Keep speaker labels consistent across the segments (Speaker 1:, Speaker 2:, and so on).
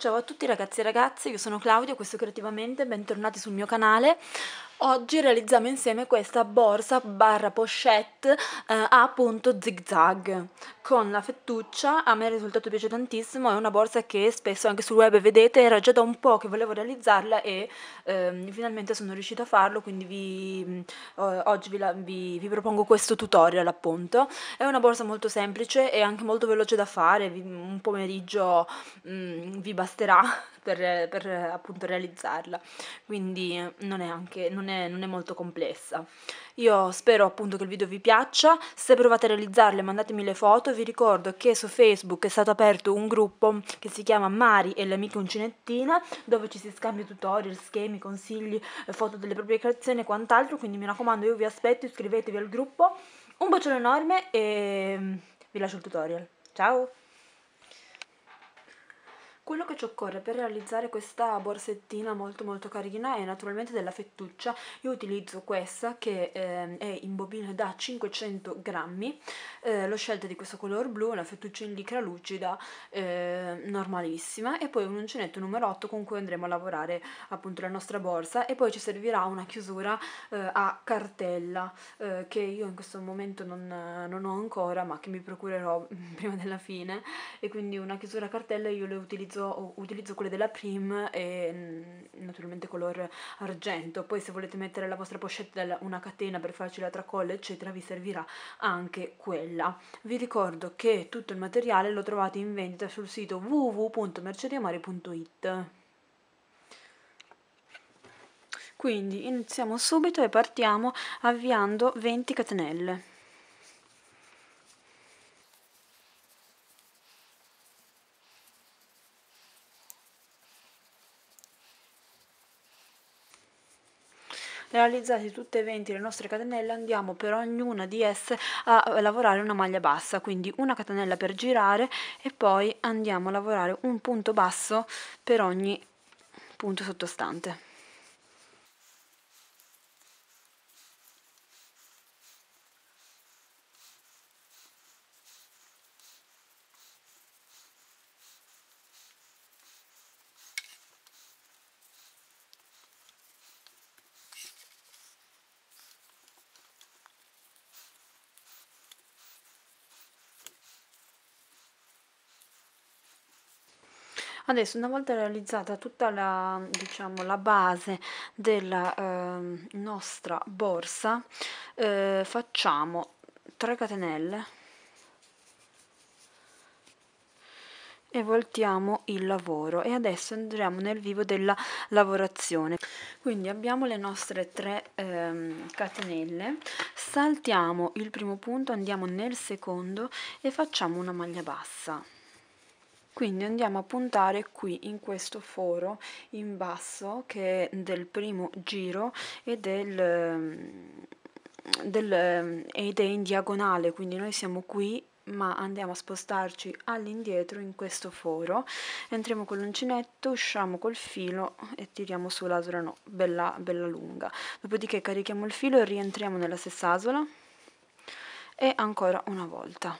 Speaker 1: Ciao a tutti ragazzi e ragazze, io sono Claudia, questo è Creativamente, bentornati sul mio canale. Oggi realizziamo insieme questa borsa barra pochette eh, a punto zigzag con la fettuccia, a me il risultato piace tantissimo, è una borsa che spesso anche sul web vedete, era già da un po' che volevo realizzarla e ehm, finalmente sono riuscita a farlo, quindi vi, eh, oggi vi, la, vi, vi, propongo questo tutorial appunto. È una borsa molto semplice e anche molto veloce da fare, un pomeriggio mh, mm, vi basterà per, per, appunto realizzarla, quindi non è anche... Non è, non è molto complessa. Io spero appunto che il video vi piaccia, se provate a realizzarle mandatemi le foto, vi ricordo che su Facebook è stato aperto un gruppo che si chiama Mari e le amiche uncinettina, dove ci si scambia tutorial, schemi, consigli, eh, foto delle proprie creazioni e quant'altro, quindi mi raccomando io vi aspetto, iscrivetevi al gruppo, un bacione enorme e mm, vi lascio il tutorial. Ciao! Quello che ci occorre per realizzare questa borsettina molto molto carina è naturalmente della fettuccia, io utilizzo questa che eh, è in bobina da 500 grammi, eh, l'ho scelta di questo color blu, una fettuccia in licra lucida, eh, normalissima, e poi un uncinetto numero 8 con cui andremo a lavorare appunto la nostra borsa e poi ci servirà una chiusura eh, a cartella eh, che io in questo momento non, non ho ancora ma che mi procurerò prima della fine e quindi una chiusura a cartella io le utilizzo utilizzo, utilizzo quelle della Prim e mm, naturalmente color argento, poi se volete mettere la vostra pochette una catena per farci la tracolla eccetera vi servirà anche quella. Vi ricordo che tutto il materiale lo trovate in vendita sul sito www.merceriamari.it quindi iniziamo subito e partiamo avviando 20 catenelle realizzate tutte e 20 le nostre catenelle andiamo per ognuna di esse a lavorare una maglia bassa quindi una catenella per girare e poi andiamo a lavorare un punto basso per ogni punto sottostante Adesso una volta realizzata tutta la, diciamo, la base della eh, nostra borsa eh, facciamo 3 catenelle e voltiamo il lavoro e adesso entriamo nel vivo della lavorazione quindi abbiamo le nostre 3 ehm, catenelle saltiamo il primo punto andiamo nel secondo e facciamo una maglia bassa quindi andiamo a puntare qui in questo foro in basso che è del primo giro e del, del, ed è in diagonale quindi noi siamo qui ma andiamo a spostarci all'indietro in questo foro entriamo con l'uncinetto usciamo col filo e tiriamo su l'asola no, bella, bella lunga dopodiché carichiamo il filo e rientriamo nella stessa asola e ancora una volta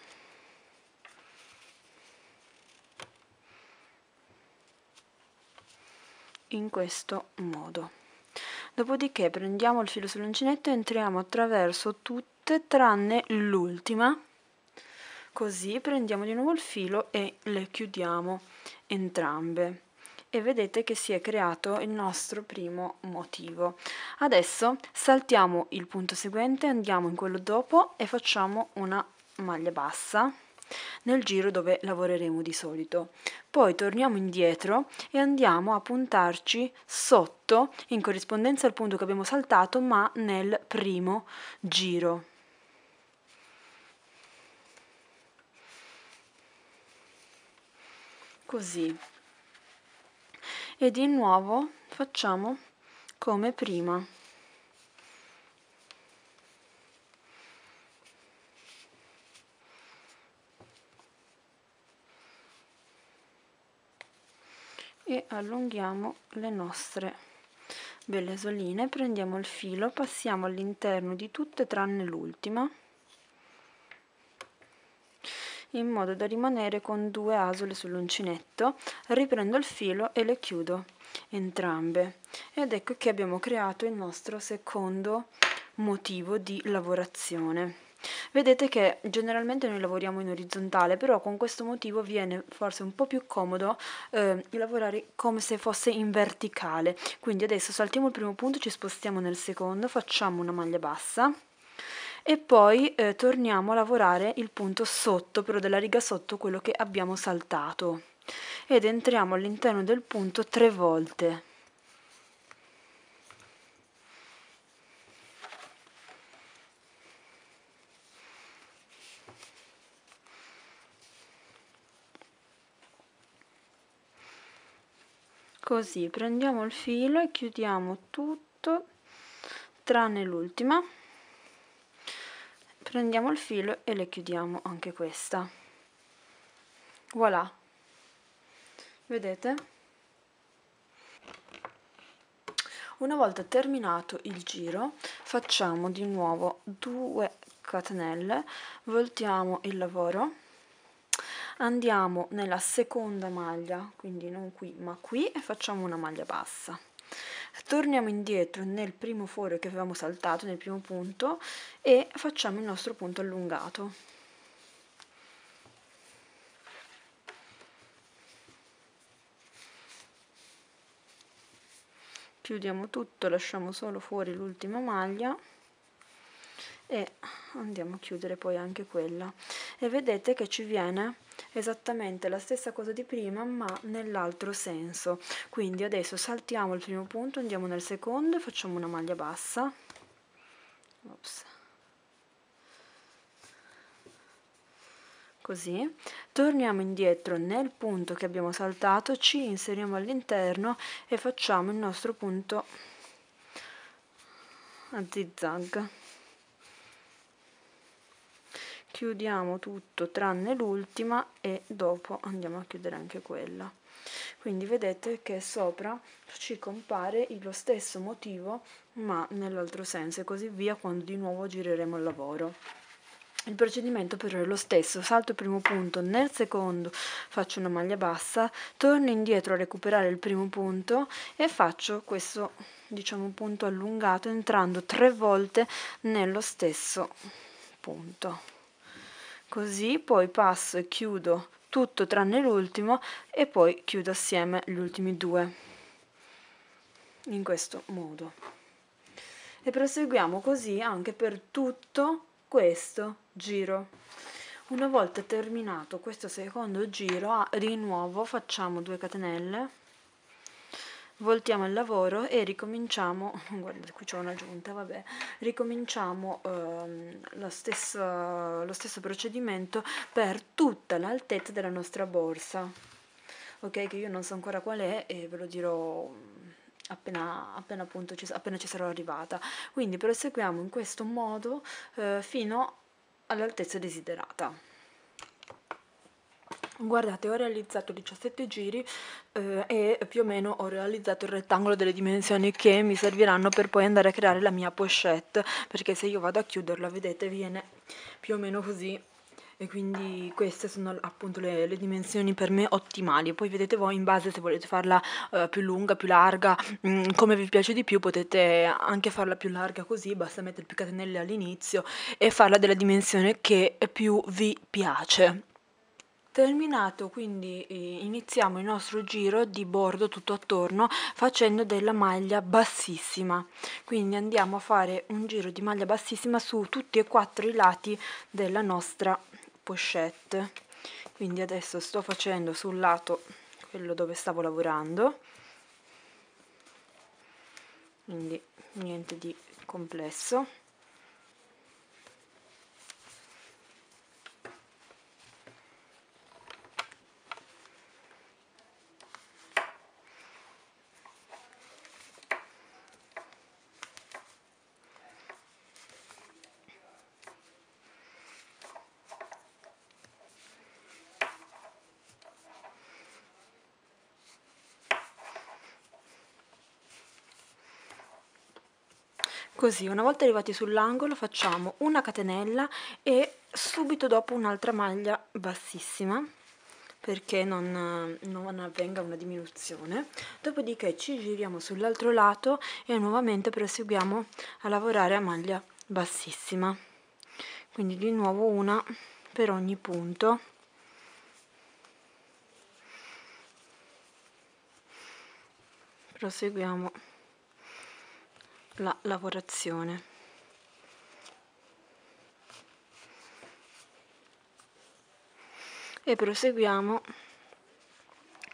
Speaker 1: in questo modo dopodiché prendiamo il filo sull'uncinetto e entriamo attraverso tutte tranne l'ultima così prendiamo di nuovo il filo e le chiudiamo entrambe e vedete che si è creato il nostro primo motivo adesso saltiamo il punto seguente andiamo in quello dopo e facciamo una maglia bassa nel giro dove lavoreremo di solito. Poi torniamo indietro e andiamo a puntarci sotto, in corrispondenza al punto che abbiamo saltato, ma nel primo giro. così e di nuovo facciamo come prima e allunghiamo le nostre belle soline prendiamo il filo passiamo all'interno di tutte tranne l'ultima in modo da rimanere con due asole sull'uncinetto riprendo il filo e le chiudo entrambe ed ecco che abbiamo creato il nostro secondo motivo di lavorazione Vedete che generalmente noi lavoriamo in orizzontale, però con questo motivo viene forse un po' più comodo eh, lavorare come se fosse in verticale. Quindi adesso saltiamo il primo punto, ci spostiamo nel secondo, facciamo una maglia bassa e poi eh, torniamo a lavorare il punto sotto, però della riga sotto quello che abbiamo saltato ed entriamo all'interno del punto tre volte così prendiamo il filo e chiudiamo tutto tranne l'ultima prendiamo il filo e le chiudiamo anche questa voilà vedete una volta terminato il giro facciamo di nuovo due catenelle voltiamo il lavoro andiamo nella seconda maglia quindi non qui ma qui e facciamo una maglia bassa torniamo indietro nel primo foro che avevamo saltato nel primo punto e facciamo il nostro punto allungato chiudiamo tutto lasciamo solo fuori l'ultima maglia e andiamo a chiudere poi anche quella e vedete che ci viene esattamente la stessa cosa di prima ma nell'altro senso quindi adesso saltiamo il primo punto andiamo nel secondo e facciamo una maglia bassa Ops. così torniamo indietro nel punto che abbiamo saltato ci inseriamo all'interno e facciamo il nostro punto a zig zag chiudiamo tutto tranne l'ultima e dopo andiamo a chiudere anche quella quindi vedete che sopra ci compare lo stesso motivo ma nell'altro senso e così via quando di nuovo gireremo il lavoro il procedimento però è lo stesso, salto il primo punto, nel secondo faccio una maglia bassa, torno indietro a recuperare il primo punto e faccio questo diciamo punto allungato entrando tre volte nello stesso punto così poi passo e chiudo tutto tranne l'ultimo e poi chiudo assieme gli ultimi due in questo modo e proseguiamo così anche per tutto questo giro una volta terminato questo secondo giro di nuovo facciamo 2 catenelle voltiamo il lavoro e ricominciamo, guarda qui c'è un'aggiunta, vabbè, ricominciamo ehm, lo, stesso, lo stesso procedimento per tutta l'altezza della nostra borsa, ok? Che io non so ancora qual è e ve lo dirò mm, appena, appena, appunto ci, appena ci sarò arrivata. Quindi proseguiamo in questo modo eh, fino all'altezza desiderata. Guardate, ho realizzato 17 giri eh, e più o meno ho realizzato il rettangolo delle dimensioni che mi serviranno per poi andare a creare la mia pochette, perché se io vado a chiuderla, vedete, viene più o meno così e quindi queste sono appunto le, le, dimensioni per me ottimali poi vedete voi in base se volete farla eh, più lunga, più larga mh, mm, come vi piace di più potete anche farla più larga così basta mettere più catenelle all'inizio e farla della dimensione che più vi piace Terminato quindi eh, iniziamo il nostro giro di bordo tutto attorno facendo della maglia bassissima, quindi andiamo a fare un giro di maglia bassissima su tutti e quattro i lati della nostra pochette, quindi adesso sto facendo sul lato quello dove stavo lavorando, quindi niente di complesso. Così, una volta arrivati sull'angolo facciamo una catenella e subito dopo un'altra maglia bassissima perché non, non, avvenga una diminuzione dopodiché ci giriamo sull'altro lato e nuovamente proseguiamo a lavorare a maglia bassissima quindi di nuovo una per ogni punto proseguiamo la lavorazione. E proseguiamo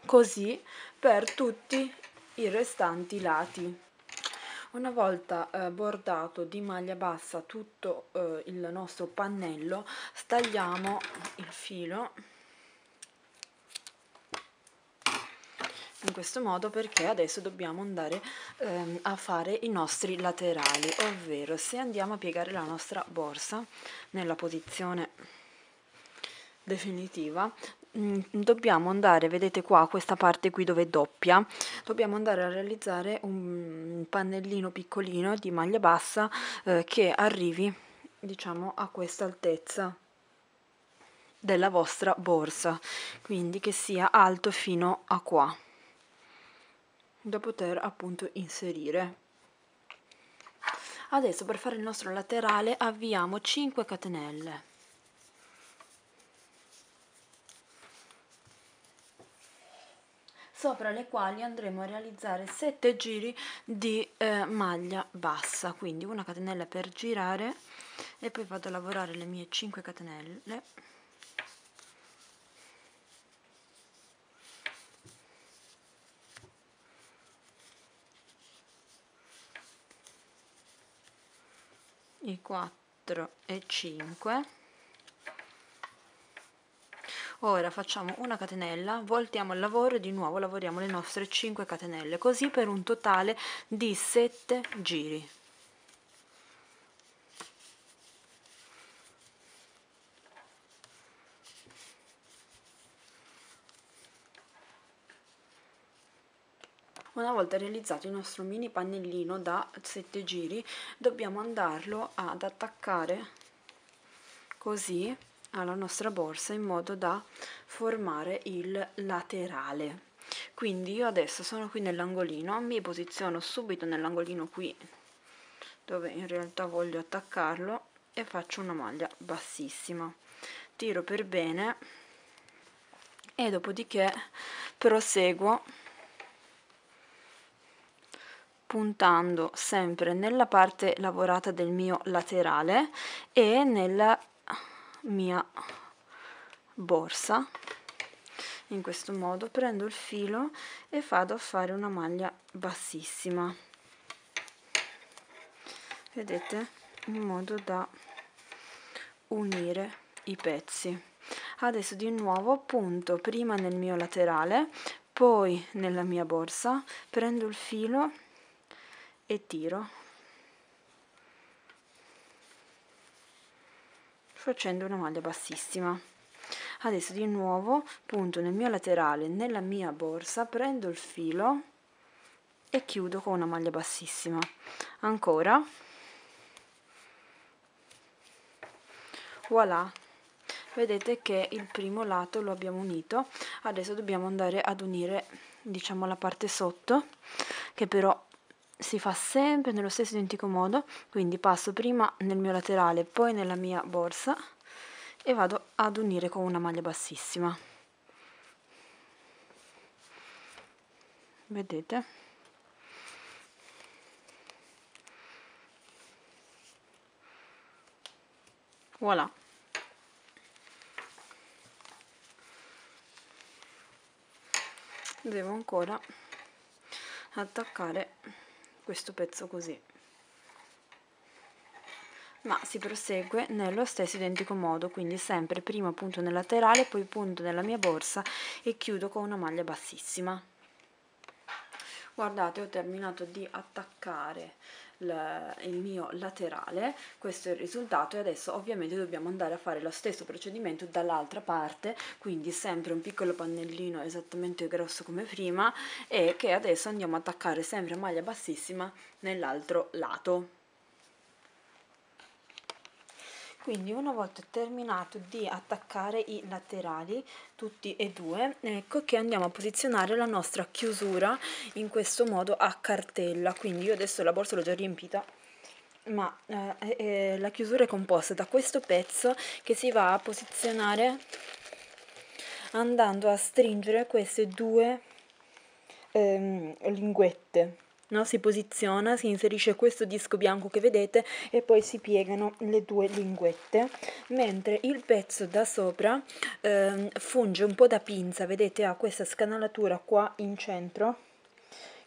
Speaker 1: così per tutti i restanti lati. Una volta eh, bordato di maglia bassa tutto eh, il nostro pannello, stagliamo il filo in questo modo perché adesso dobbiamo andare ehm, a fare i nostri laterali ovvero se andiamo a piegare la nostra borsa nella posizione definitiva mm, dobbiamo andare vedete qua questa parte qui dove è doppia dobbiamo andare a realizzare un pannellino piccolino di maglia bassa eh, che arrivi diciamo a questa altezza della vostra borsa quindi che sia alto fino a qua da poter appunto inserire adesso per fare il nostro laterale avviamo 5 catenelle sopra le quali andremo a realizzare 7 giri di eh, maglia bassa quindi una catenella per girare e poi vado a lavorare le mie 5 catenelle i 4 e 5 ora facciamo una catenella voltiamo il lavoro e di nuovo lavoriamo le nostre 5 catenelle così per un totale di 7 giri una volta realizzato il nostro mini pannellino da 7 giri dobbiamo andarlo ad attaccare così alla nostra borsa in modo da formare il laterale quindi io adesso sono qui nell'angolino mi posiziono subito nell'angolino qui dove in realtà voglio attaccarlo e faccio una maglia bassissima tiro per bene e dopodiché proseguo puntando sempre nella parte lavorata del mio laterale e nella mia borsa in questo modo prendo il filo e vado a fare una maglia bassissima vedete in modo da unire i pezzi adesso di nuovo punto prima nel mio laterale poi nella mia borsa prendo il filo e tiro facendo una maglia bassissima adesso di nuovo punto nel mio laterale nella mia borsa prendo il filo e chiudo con una maglia bassissima ancora voilà vedete che il primo lato lo abbiamo unito adesso dobbiamo andare ad unire diciamo la parte sotto che però si fa sempre nello stesso identico modo quindi passo prima nel mio laterale poi nella mia borsa e vado ad unire con una maglia bassissima vedete voilà devo ancora attaccare questo pezzo così ma si prosegue nello stesso identico modo quindi sempre prima punto nel laterale poi punto nella mia borsa e chiudo con una maglia bassissima guardate ho terminato di attaccare il mio laterale questo è il risultato e adesso ovviamente dobbiamo andare a fare lo stesso procedimento dall'altra parte quindi sempre un piccolo pannellino esattamente grosso come prima e che adesso andiamo ad attaccare sempre a maglia bassissima nell'altro lato quindi una volta terminato di attaccare i laterali tutti e due ecco che andiamo a posizionare la nostra chiusura in questo modo a cartella quindi io adesso la borsa l'ho già riempita ma eh, eh, eh la chiusura è composta da questo pezzo che si va a posizionare andando a stringere queste due ehm, linguette no? si posiziona, si inserisce questo disco bianco che vedete e poi si piegano le due linguette, mentre il pezzo da sopra eh, funge un po' da pinza, vedete ha questa scanalatura qua in centro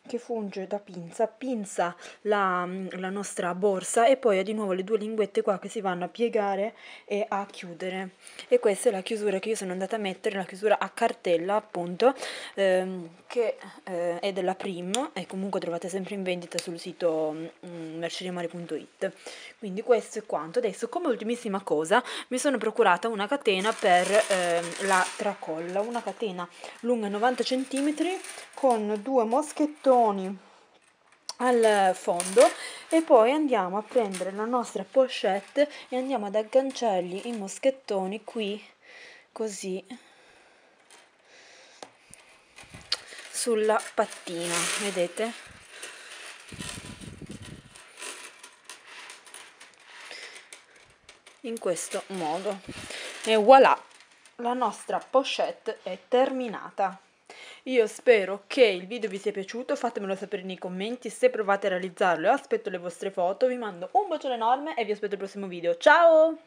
Speaker 1: che funge da pinza, pinza la, mm, la, nostra borsa e poi ha di nuovo le due linguette qua che si vanno a piegare e a chiudere e questa è la chiusura che io sono andata a mettere, la chiusura a cartella appunto ehm, che eh, è della Prim e comunque trovate sempre in vendita sul sito mm, mercerimare.it quindi questo è quanto, adesso come ultimissima cosa mi sono procurata una catena per ehm, la tracolla, una catena lunga 90 cm con due moschettoni bolloni al fondo e poi andiamo a prendere la nostra pochette e andiamo ad agganciargli i moschettoni qui così sulla pattina vedete in questo modo e voilà la nostra pochette è terminata io spero che il video vi sia piaciuto, fatemelo sapere nei commenti se provate a realizzarlo aspetto le vostre foto. Vi mando un bacione enorme e vi aspetto al prossimo video. Ciao!